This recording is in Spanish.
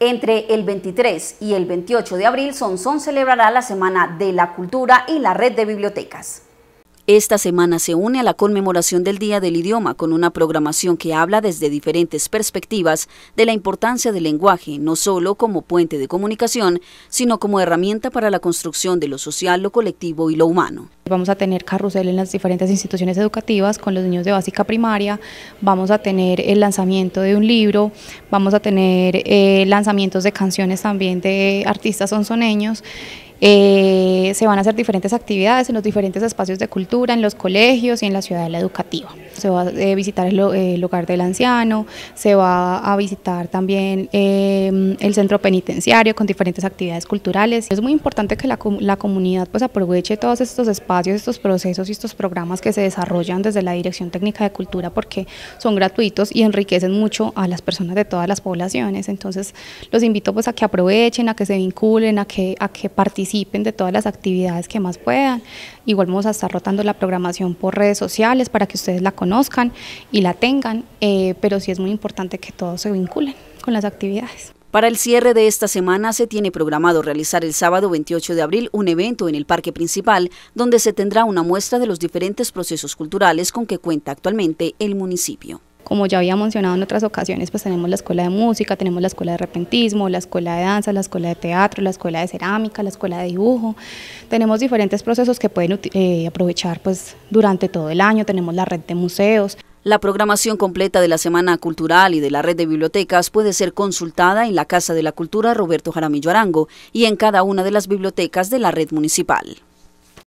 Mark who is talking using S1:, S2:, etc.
S1: Entre el 23 y el 28 de abril, Sonson celebrará la Semana de la Cultura y la Red de Bibliotecas. Esta semana se une a la conmemoración del Día del Idioma con una programación que habla desde diferentes perspectivas de la importancia del lenguaje, no solo como puente de comunicación, sino como herramienta para la construcción de lo
S2: social, lo colectivo y lo humano. Vamos a tener carrusel en las diferentes instituciones educativas con los niños de básica primaria, vamos a tener el lanzamiento de un libro, vamos a tener eh, lanzamientos de canciones también de artistas onzoneños, eh, se van a hacer diferentes actividades en los diferentes espacios de cultura, en los colegios y en la la educativa se va a eh, visitar el, lugar eh, hogar del anciano, se va a visitar también eh, el centro penitenciario con diferentes actividades culturales. Es muy importante que la, comunidad pues aproveche todos estos espacios, estos procesos y estos programas que se desarrollan desde la Dirección Técnica de Cultura porque son gratuitos y enriquecen mucho a las personas de todas las poblaciones. Entonces los invito pues a que aprovechen, a que se vinculen, a que, a que participen de todas las actividades que más puedan. Igual vamos a estar rotando la programación por redes sociales para que ustedes la conozcan conozcan y la tengan, eh, pero sí es muy importante que todos se vinculen con las actividades.
S1: Para el cierre de esta semana se tiene programado realizar el sábado 28 de abril un evento en el Parque Principal donde se tendrá una muestra de los diferentes procesos culturales con que cuenta
S2: actualmente el municipio. Como ya había mencionado en otras ocasiones, pues tenemos la escuela de música, tenemos la escuela de repentismo, la escuela de danza, la escuela de teatro, la escuela de cerámica, la escuela de dibujo. Tenemos diferentes procesos que pueden eh, aprovechar pues durante todo el año, tenemos la red de museos.
S1: La programación completa de la Semana Cultural y de la Red de Bibliotecas puede ser consultada en la Casa de la Cultura Roberto Jaramillo Arango y en cada una de las bibliotecas de la red municipal.